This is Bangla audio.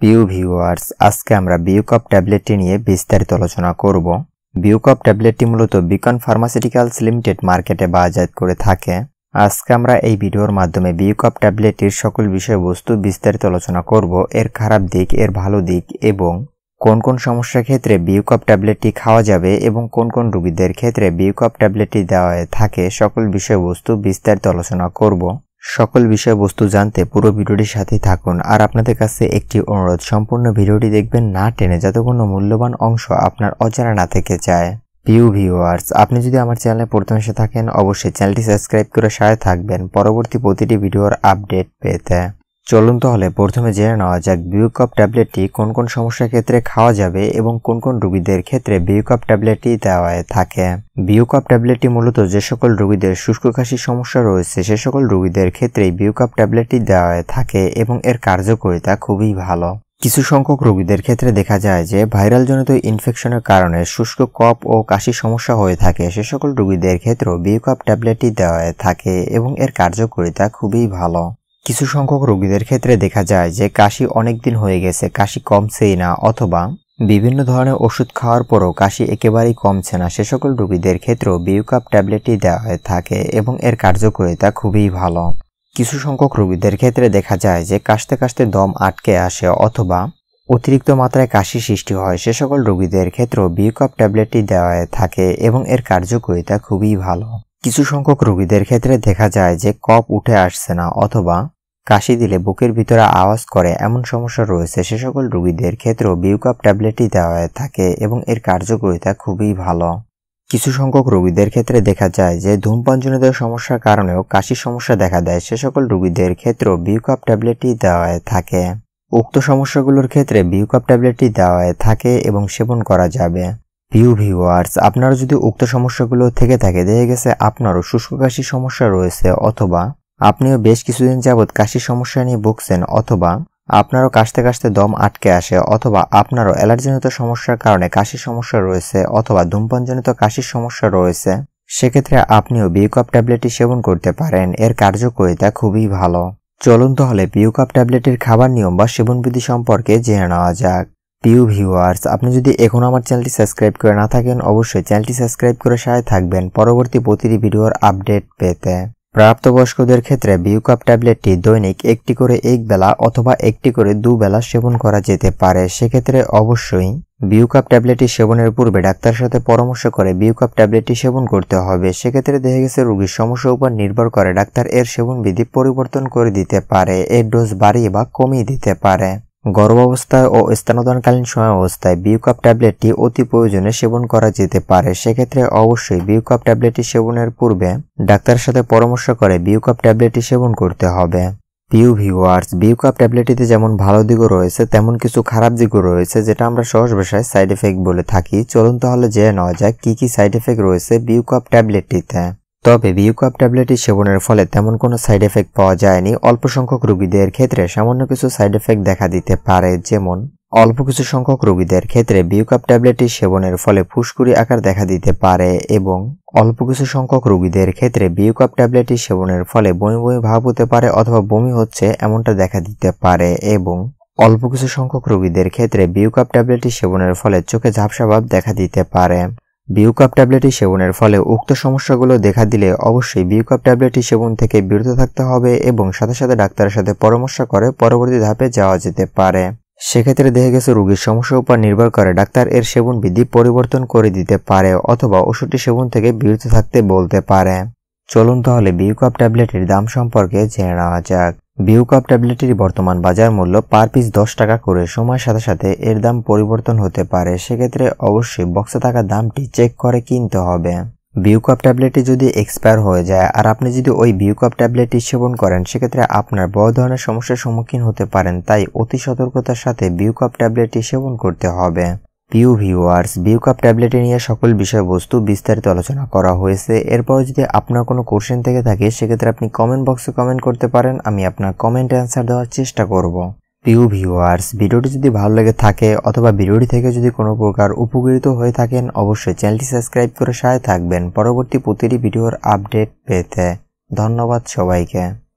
প্রিয় ভিউয়ার্স আজকে আমরা বিউকপ ট্যাবলেটটি নিয়ে বিস্তারিত আলোচনা করব বিউকপ ট্যাবলেটটি মূলত বিকন ফার্মাসিউটিক্যালস লিমিটেড মার্কেটে বাজার করে থাকে আজকে আমরা এই ভিডিওর মাধ্যমে বিউকপ ট্যাবলেটটির সকল বিষয়বস্তু বিস্তারিত আলোচনা করব এর খারাপ দিক এর ভালো দিক এবং কোন কোন সমস্যার ক্ষেত্রে বিউকপ ট্যাবলেটটি খাওয়া যাবে এবং কোন কোন রোগীদের ক্ষেত্রে বিউকপ ট্যাবলেটটি দেওয়া থাকে সকল বিষয়বস্তু বিস্তারিত আলোচনা করব সকল বিষয়বস্তু জানতে পুরো ভিডিওটির সাথেই থাকুন আর আপনাদের কাছে একটি অনুরোধ সম্পূর্ণ ভিডিওটি দেখবেন না টেনে যাতে কোনো মূল্যবান অংশ আপনার অজানা না থেকে যায় প্রিয় ভিউয়ার্স আপনি যদি আমার চ্যানেলে প্রথম এসে থাকেন অবশ্যই চ্যানেলটি সাবস্ক্রাইব করে সাথে থাকবেন পরবর্তী প্রতিটি ভিডিওর আপডেট পেতে চলুন তাহলে প্রথমে জেনে নেওয়া যাক বিউকপ ট্যাবলেটটি কোন কোন সমস্যার ক্ষেত্রে খাওয়া যাবে এবং কোন কোন রোগীদের ক্ষেত্রে বিউকপ ট্যাবলেটটি দেওয়া থাকে বিউকপ ট্যাবলেটটি মূলত যে সকল রোগীদের শুষ্ক কাশির সমস্যা রয়েছে সে সকল রোগীদের ক্ষেত্রেই বিউকপ ট্যাবলেটটি দেওয়া থাকে এবং এর কার্যকারিতা খুবই ভালো কিছু সংখ্যক রোগীদের ক্ষেত্রে দেখা যায় যে ভাইরাল জনিত ইনফেকশনের কারণে শুষ্ক কপ ও কাশি সমস্যা হয়ে থাকে সে সকল রোগীদের ক্ষেত্রেও বিউকপ ট্যাবলেটটি দেওয়া থাকে এবং এর কার্যকারিতা খুবই ভালো কিছু সংখ্যক রোগীদের ক্ষেত্রে দেখা যায় যে কাশি অনেক দিন হয়ে গেছে কাশি কমছেই না অথবা বিভিন্ন ধরনের ওষুধ খাওয়ার পরও কাশি একেবারেই কমছে না সে সকল রোগীদের ক্ষেত্রেও বিউকাপ ট্যাবলেটটি দেওয়া হয়ে থাকে এবং এর কার্যকরিতা খুবই ভালো কিছু সংখ্যক রোগীদের ক্ষেত্রে দেখা যায় যে কাশতে কাশতে দম আটকে আসে অথবা অতিরিক্ত মাত্রায় কাশি সৃষ্টি হয় সে সকল রোগীদের ক্ষেত্রেও বিউকাপ ট্যাবলেটটি দেওয়া থাকে এবং এর কার্যকরিতা খুবই ভালো কিছু সংখ্যক রোগীদের ক্ষেত্রে দেখা যায় যে কপ উঠে আসছে না অথবা কাশি দিলে বুকের ভিতরে আওয়াজ করে এমন সমস্যা রয়েছে সে সকল রোগীদের ক্ষেত্রেও বিউকাপ ট্যাবলেটই দেওয়া হয়ে থাকে এবং এর কার্যকরিতা খুবই ভালো কিছু সংখ্যক রোগীদের ক্ষেত্রে দেখা যায় যে ধূমপানজনিত সমস্যার কারণেও কাশির সমস্যা দেখা দেয় সে সকল রোগীদের ক্ষেত্রেও বিউকাপ ট্যাবলেটই দেওয়া হয়ে থাকে উক্ত সমস্যাগুলোর ক্ষেত্রে বিউকাপ ট্যাবলেটটি দেওয়া হয়ে থাকে এবং সেবন করা যাবে ভিউ ভিউয়ার্স আপনারা যদি উক্ত সমস্যাগুলো থেকে থাকে দেখে গেছে আপনারও শুষ্ক কাশির সমস্যা রয়েছে অথবা আপনিও বেশ কিছুদিন যাবৎ কাশির সমস্যা নিয়ে ভুগছেন অথবা আপনারও কাশতে কাশতে দম আটকে আসে অথবা আপনারও অ্যালার্জিজনিত সমস্যার কারণে কাশির সমস্যা রয়েছে অথবা ধূমপানজনিত কাশির সমস্যা রয়েছে সেক্ষেত্রে আপনিও বিউকাপ ট্যাবলেটটি সেবন করতে পারেন এর কার্যকরিতা খুবই ভালো চলুন তাহলে পিউকাপ ট্যাবলেটের খাবার নিয়ম বা সেবনবিধি সম্পর্কে জেনে নেওয়া যাক প্রিয় ভিউয়ার্স আপনি যদি এখনও আমার চ্যানেলটি সাবস্ক্রাইব করে না থাকেন অবশ্যই চ্যানেলটি সাবস্ক্রাইব করে সাথে থাকবেন পরবর্তী প্রতিটি ভিডিওর আপডেট পেতে প্রাপ্তবয়স্কদের ক্ষেত্রে বিউকাপ ট্যাবলেটটি দৈনিক একটি করে একবেলা অথবা একটি করে দুবেলা সেবন করা যেতে পারে সেক্ষেত্রে অবশ্যই বিউকাপ ট্যাবলেটটি সেবনের পূর্বে ডাক্তার সাথে পরামর্শ করে বিউকাপ ট্যাবলেটটি সেবন করতে হবে সেক্ষেত্রে দেখা গেছে রোগীর সমস্যার উপর নির্ভর করে ডাক্তার এর সেবন বিধি পরিবর্তন করে দিতে পারে এর ডোজ বাড়িয়ে বা কমিয়ে দিতে পারে গর্ভাবস্থায় ও স্থানদানকালীন সময় অবস্থায় বিউকাপ ট্যাবলেটটি অতি প্রয়োজনে সেবন করা যেতে পারে সেক্ষেত্রে অবশ্যই বিউকাপ ট্যাবলেটটি সেবনের পূর্বে ডাক্তারের সাথে পরামর্শ করে বিউকাপ ট্যাবলেটটি সেবন করতে হবে প্রিয় ভিউয়ার্স বিউকাপ ট্যাবলেটটিতে যেমন ভালো দিকও রয়েছে তেমন কিছু খারাপ দিকও রয়েছে যেটা আমরা সহজ ভাষায় সাইড এফেক্ট বলে থাকি চলুন তাহলে জেনে নেওয়া যাক কী কী সাইড এফেক্ট রয়েছে বিউকাপ ট্যাবলেটটিতে তবে বিউকাপ ট্যাবলেটটি সেবনের ফলে তেমন কোনো সাইড এফেক্ট পাওয়া যায়নি অল্প সংখ্যক রোগীদের ক্ষেত্রে সামান্য কিছু সাইড এফেক্ট দেখা দিতে পারে যেমন অল্প কিছু সংখ্যক রোগীদের ক্ষেত্রে বিউকাপ ট্যাবলেটটি সেবনের ফলে ফুসকুড়ি আকার দেখা দিতে পারে এবং অল্প কিছু সংখ্যক রোগীদের ক্ষেত্রে বিউকাপ ট্যাবলেটটি সেবনের ফলে বমি বমি ভাব হতে পারে অথবা বমি হচ্ছে এমনটা দেখা দিতে পারে এবং অল্প কিছু সংখ্যক রোগীদের ক্ষেত্রে বিউকাপ ট্যাবলেটটি সেবনের ফলে চোখে ঝাপসা ভাব দেখা দিতে পারে বিউকাপ ট্যাবলেটটি সেবনের ফলে উক্ত সমস্যাগুলো দেখা দিলে অবশ্যই বিউকাপ ট্যাবলেটটি সেবন থেকে বিরত থাকতে হবে এবং সাথে সাথে ডাক্তারের সাথে পরামর্শ করে পরবর্তী ধাপে যাওয়া যেতে পারে সেক্ষেত্রে দেখা গেছে রোগীর সমস্যার উপর নির্ভর করে ডাক্তার এর সেবন বিধি পরিবর্তন করে দিতে পারে অথবা ওষুধটি সেবন থেকে বিরত থাকতে বলতে পারে চলুন তাহলে বিউকাপ ট্যাবলেটের দাম সম্পর্কে জেনে নেওয়া যাক বিউকাপ ট্যাবলেটটির বর্তমান বাজার মূল্য পার পিস দশ টাকা করে সময়ের সাথে সাথে এর দাম পরিবর্তন হতে পারে সেক্ষেত্রে অবশ্যই বক্সে থাকা দামটি চেক করে কিনতে হবে বিউকাপ ট্যাবলেটটি যদি এক্সপায়ার হয়ে যায় আর আপনি যদি ওই বিউকাপ ট্যাবলেটটি সেবন করেন সেক্ষেত্রে আপনার বড় ধরনের সমস্যার সম্মুখীন হতে পারেন তাই অতি সতর্কতার সাথে বিউকাপ ট্যাবলেটটি সেবন করতে হবে প্রিয় ভিউয়ার্স বিউকাপ ট্যাবলেটে নিয়ে সকল বিষয়বস্তু বিস্তারিত আলোচনা করা হয়েছে এরপর যদি আপনার কোনো কোশ্চেন থেকে থাকে সেক্ষেত্রে আপনি কমেন্ট বক্সে কমেন্ট করতে পারেন আমি আপনার কমেন্ট অ্যান্সার দেওয়ার চেষ্টা করব প্রিয় ভিউয়ার্স ভিডিওটি যদি ভালো লেগে থাকে অথবা ভিডিওটি থেকে যদি কোনো প্রকার উপকৃত হয়ে থাকেন অবশ্যই চ্যানেলটি সাবস্ক্রাইব করে সাথে থাকবেন পরবর্তী প্রতিটি ভিডিওর আপডেট পেতে ধন্যবাদ সবাইকে